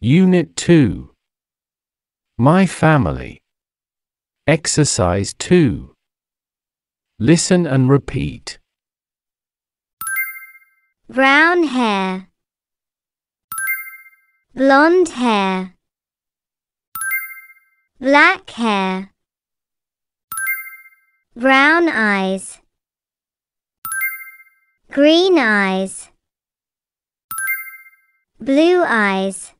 Unit 2 My Family Exercise 2 Listen and repeat. Brown hair Blonde hair Black hair Brown eyes Green eyes Blue eyes